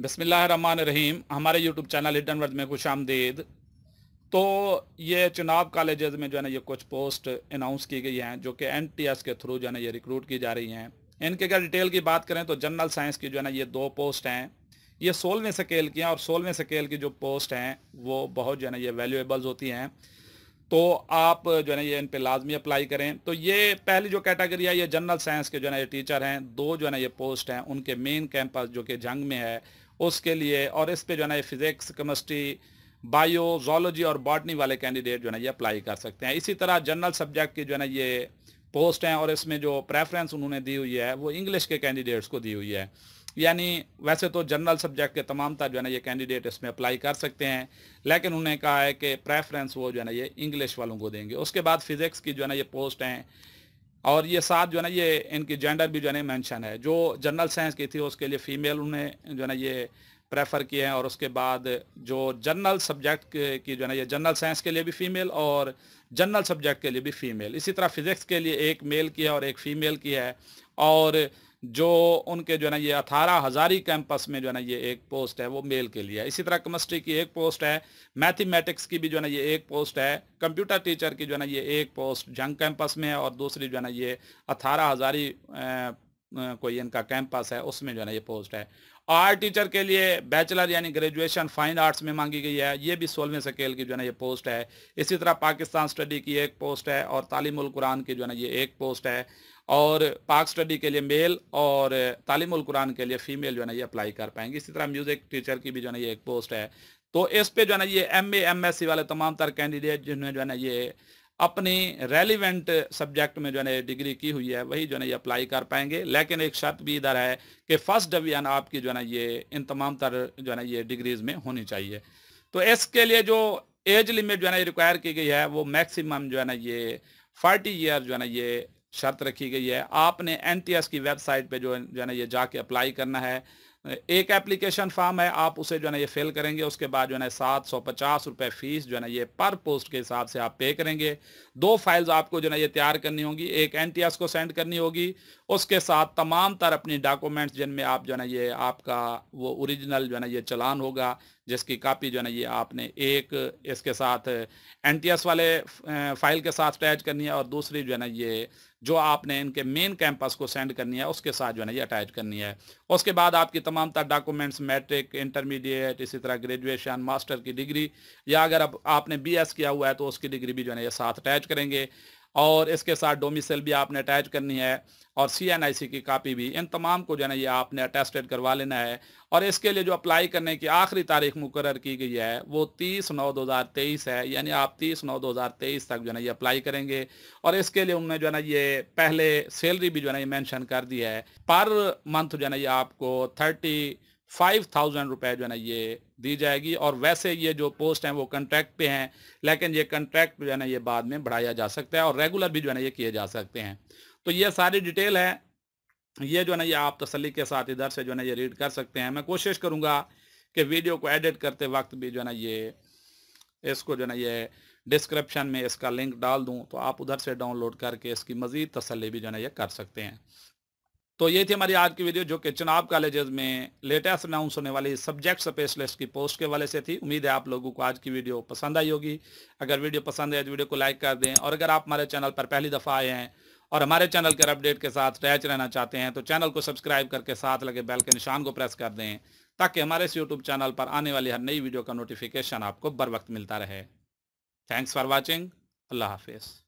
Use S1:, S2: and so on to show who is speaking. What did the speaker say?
S1: रहीम हमारे YouTube channel hidden वर्द में खुश आमदीद तो ये चुनाव कॉलेज़ में जो है ना ये कुछ पोस्ट अनाउंस की गई हैं जो कि एन के थ्रू जो है ना ये रिक्रूट की जा रही हैं इनके अगर डिटेल की बात करें तो जनरल साइंस की जो है ना ये दो पोस्ट हैं ये सोलहवें स्केल की हैं और सोलहवें स्केल की जो पोस्ट हैं वो बहुत जो है ना ये वैल्यूएबल्स होती हैं तो आप जो है ना ये इन पर लाजमी अप्लाई करें तो ये पहली जो कैटेगरी है ये जनरल साइंस के जो है ना ये टीचर हैं दो जो है ना ये पोस्ट हैं उनके मेन कैंपस जो कि जंग में है उसके लिए और इस पे जो है ना फिज़िक्स केमिस्ट्री बायो जोलॉजी और बॉटनी वाले कैंडिडेट जो है ना ये अप्लाई कर सकते हैं इसी तरह जनरल सब्जेक्ट की जो है ना ये पोस्ट हैं और इसमें जो प्रेफरेंस उन्होंने दी हुई है वो इंग्लिश के कैंडिडेट्स को दी हुई है यानी वैसे तो जनरल सब्जेक्ट के तमाम तरह जो है ना ये कैंडिडेट इसमें अप्लाई कर सकते हैं लेकिन उन्होंने कहा है कि प्रेफरेंस वो जो है ना ये इंग्लिश वालों को देंगे उसके बाद फिज़िक्स की जो है ना ये पोस्ट हैं और ये साथ जो है ना ये इनकी जेंडर भी जो है ना मैंशन है जो जनरल साइंस की थी उसके लिए फ़ीमेल उन्हें जो है ना ये प्रेफर किए हैं और उसके बाद जो जनरल सब्जेक्ट की जो है ना ये जनरल साइंस के लिए भी फ़ीमेल और जनरल सब्जेक्ट के लिए भी फ़ीमेल इसी तरह फिज़िक्स के लिए एक मेल की है और एक फ़ीमेल की है और जो उनके जो है ना ये अठारह हज़ारी कैंपस में जो है ना ये एक पोस्ट है वो मेल के लिए है इसी तरह केमिस्ट्री की एक पोस्ट है मैथमेटिक्स की भी जो है ना ये एक पोस्ट है कंप्यूटर टीचर की जो है ना ये एक पोस्ट जंग कैंपस में है और दूसरी जो है ना ये अठारह हज़ारी कोई इनका कैंपस है उसमें जो है ना ये पोस्ट है आर्ट टीचर के लिए बैचलर यानी ग्रेजुएशन फाइन आर्ट्स में मांगी गई है ये भी सोलहवें सकेल की जो है ना ये पोस्ट है इसी तरह पाकिस्तान स्टडी की एक पोस्ट है और तालीमुल कुरान की जो है ना ये एक पोस्ट है और पाक स्टडी के लिए मेल और तालीम कुरान के लिए फ़ीमेल जो है ना ये अप्लाई कर पाएंगे इसी तरह म्यूज़िक टीचर की भी जो है ना ये एक पोस्ट है तो इस पे जो है ना ये एम एम एस सी वाले तमाम तर कैंडिडेट जिन्होंने जो है ना ये अपनी रेलिवेंट सब्जेक्ट में जो है ना डिग्री की हुई है वही जो है ना ये अप्लाई कर पाएंगे लेकिन एक शर्त भी इधर है कि फर्स्ट डिवीजन आपकी जो है ना ये इन तमाम तर जो है ना ये डिग्रीज़ में होनी चाहिए तो इसके लिए जो एज लिमिट जो है ना रिक्वायर की गई है वो मैक्सिमम जो है ना ये फोर्टी ईयर जो है ना ये शर्त रखी गई है आपने एन की वेबसाइट पे जो जो है ना ये जाके अप्लाई करना है एक एप्लीकेशन फॉर्म है आप उसे जो है ना ये फिल करेंगे उसके बाद जो है ना सात सौ पचास रुपये फ़ीस जो है ना ये पर पोस्ट के हिसाब से आप पे करेंगे दो फाइल्स आपको जो है ना ये तैयार करनी होगी एक एन को सेंड करनी होगी उसके साथ तमाम तर अपनी डॉक्यूमेंट्स जिनमें आप जो है ना ये आपका वो ओरिजिनल जो है ना ये चलान होगा जिसकी कापी जो है ना ये आपने एक इसके साथ एन वाले फाइल के साथ अटैच करनी है और दूसरी जो है ना ये जो आपने इनके मेन कैंपस को सेंड करनी है उसके साथ जो है ना ये अटैच करनी है उसके बाद आपकी तमाम तरह डॉक्यूमेंट्स मैट्रिक इंटरमीडिएट इसी तरह ग्रेजुएशन मास्टर की डिग्री या अगर अब आपने बी किया हुआ है तो उसकी डिग्री भी जो है ना ये साथ अटैच करेंगे और इसके साथ डोमिसल भी आपने अटैच करनी है और सी एन आई सी की कापी भी इन तमाम को जो है ना ये आपने अटेस्टेड करवा लेना है और इसके लिए जो अप्लाई करने की आखिरी तारीख मुकर की गई है वो तीस नौ दो हज़ार तेईस है यानी आप तीस नौ दो हज़ार तेईस तक जो है ना ये अप्लाई करेंगे और इसके लिए उन्होंने जो है ना ये पहले सैलरी भी जो है ना ये मैंशन कर दी है पर मंथ जो है ना ये आपको थर्टी फाइव थाउजेंड रुपये जो है ना ये दी जाएगी और वैसे ये जो पोस्ट हैं वो कंट्रैक्ट पे हैं लेकिन ये कंट्रैक्ट जो है ना ये बाद में बढ़ाया जा सकता है और रेगुलर भी जो है ना ये किए जा सकते हैं तो ये सारी डिटेल है ये जो है ना ये आप तसली के साथ इधर से जो है ना ये रीड कर सकते हैं मैं कोशिश करूँगा कि वीडियो को एडिट करते वक्त भी जो है ना ये इसको जो है ना ये डिस्क्रिप्शन में इसका लिंक डाल दूँ तो आप उधर से डाउनलोड करके इसकी मज़ीद तसली भी जो है ना ये कर सकते हैं तो ये थी हमारी आज की वीडियो जो कि चुनाव कॉलेजेस में लेटेस्ट अनाउंस होने वाली सब्जेक्ट स्पेशलिस्ट की पोस्ट के वाले से थी उम्मीद है आप लोगों को आज की वीडियो पसंद आई होगी अगर वीडियो पसंद आए तो वीडियो को लाइक कर दें और अगर आप हमारे चैनल पर पहली दफ़ा आए हैं और हमारे चैनल के अपडेट के साथ टैच रहना चाहते हैं तो चैनल को सब्सक्राइब करके साथ लगे बैल के निशान को प्रेस कर दें ताकि हमारे इस यूट्यूब चैनल पर आने वाली हर नई वीडियो का नोटिफिकेशन आपको बर वक्त मिलता रहे थैंक्स फॉर वॉचिंग अल्लाह हाफिज़